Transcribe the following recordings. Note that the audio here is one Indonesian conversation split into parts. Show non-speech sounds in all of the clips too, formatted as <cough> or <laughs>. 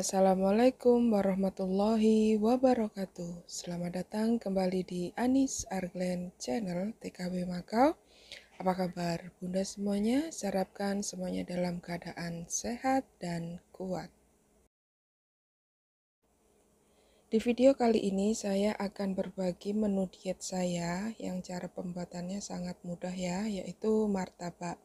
Assalamualaikum warahmatullahi wabarakatuh. Selamat datang kembali di Anis Arglen Channel TKW Makau. Apa kabar Bunda semuanya? Saya harapkan semuanya dalam keadaan sehat dan kuat. Di video kali ini saya akan berbagi menu diet saya yang cara pembuatannya sangat mudah ya, yaitu martabak.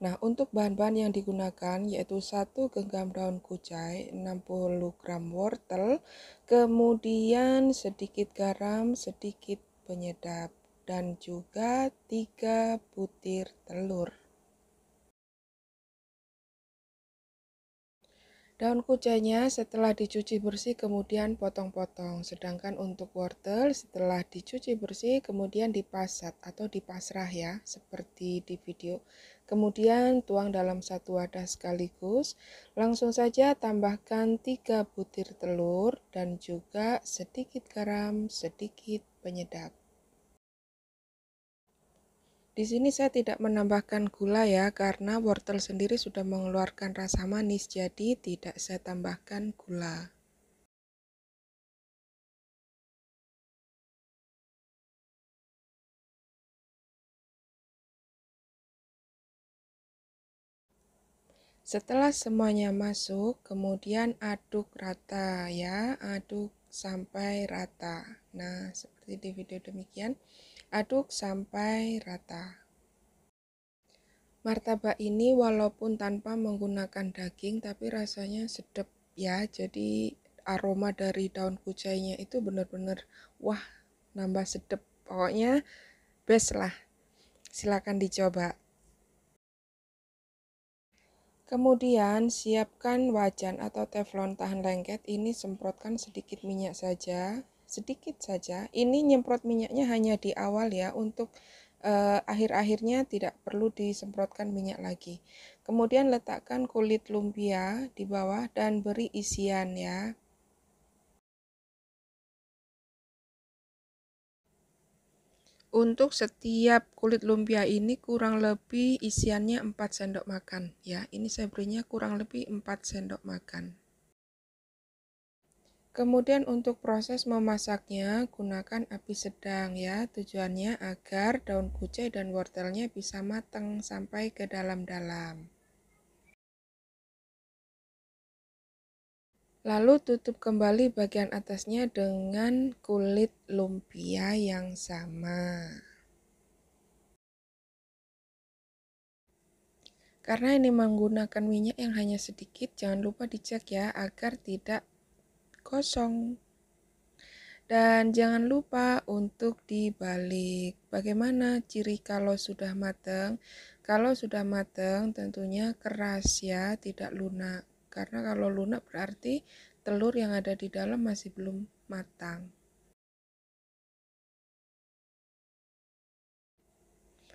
Nah, untuk bahan-bahan yang digunakan yaitu 1 genggam daun kucai, 60 gram wortel, kemudian sedikit garam, sedikit penyedap, dan juga 3 butir telur. Daun kucanya setelah dicuci bersih kemudian potong-potong, sedangkan untuk wortel setelah dicuci bersih kemudian dipasat atau dipasrah ya, seperti di video. Kemudian tuang dalam satu wadah sekaligus, langsung saja tambahkan 3 butir telur dan juga sedikit garam, sedikit penyedap. Di sini saya tidak menambahkan gula ya, karena wortel sendiri sudah mengeluarkan rasa manis, jadi tidak saya tambahkan gula. Setelah semuanya masuk, kemudian aduk rata ya, aduk sampai rata. Nah, seperti di video demikian. Aduk sampai rata. Martabak ini walaupun tanpa menggunakan daging tapi rasanya sedap ya. Jadi aroma dari daun kucainya itu benar-benar wah nambah sedap. Pokoknya best lah. Silakan dicoba. Kemudian siapkan wajan atau teflon tahan lengket ini semprotkan sedikit minyak saja sedikit saja. Ini nyemprot minyaknya hanya di awal ya untuk eh, akhir-akhirnya tidak perlu disemprotkan minyak lagi. Kemudian letakkan kulit lumpia di bawah dan beri isian ya. untuk setiap kulit lumpia ini kurang lebih isiannya 4 sendok makan ya ini saya berinya kurang lebih 4 sendok makan Kemudian untuk proses memasaknya gunakan api sedang ya tujuannya agar daun kucai dan wortelnya bisa matang sampai ke dalam-dalam. Lalu tutup kembali bagian atasnya dengan kulit lumpia yang sama. Karena ini menggunakan minyak yang hanya sedikit, jangan lupa dicek ya agar tidak kosong. Dan jangan lupa untuk dibalik. Bagaimana ciri kalau sudah matang? Kalau sudah matang tentunya keras ya, tidak lunak. Karena kalau lunak berarti telur yang ada di dalam masih belum matang.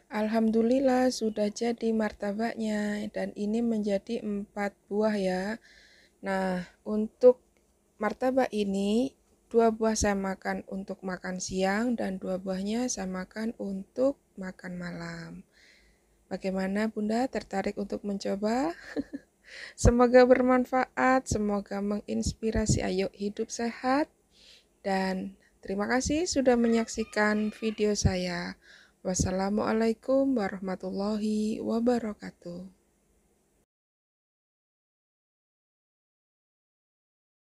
Alhamdulillah sudah jadi martabaknya dan ini menjadi empat buah ya. Nah, untuk martabak ini dua buah saya makan untuk makan siang dan dua buahnya saya makan untuk makan malam. Bagaimana Bunda tertarik untuk mencoba? <laughs> semoga bermanfaat, semoga menginspirasi. Ayo hidup sehat dan terima kasih sudah menyaksikan video saya. Wassalamualaikum warahmatullahi wabarakatuh.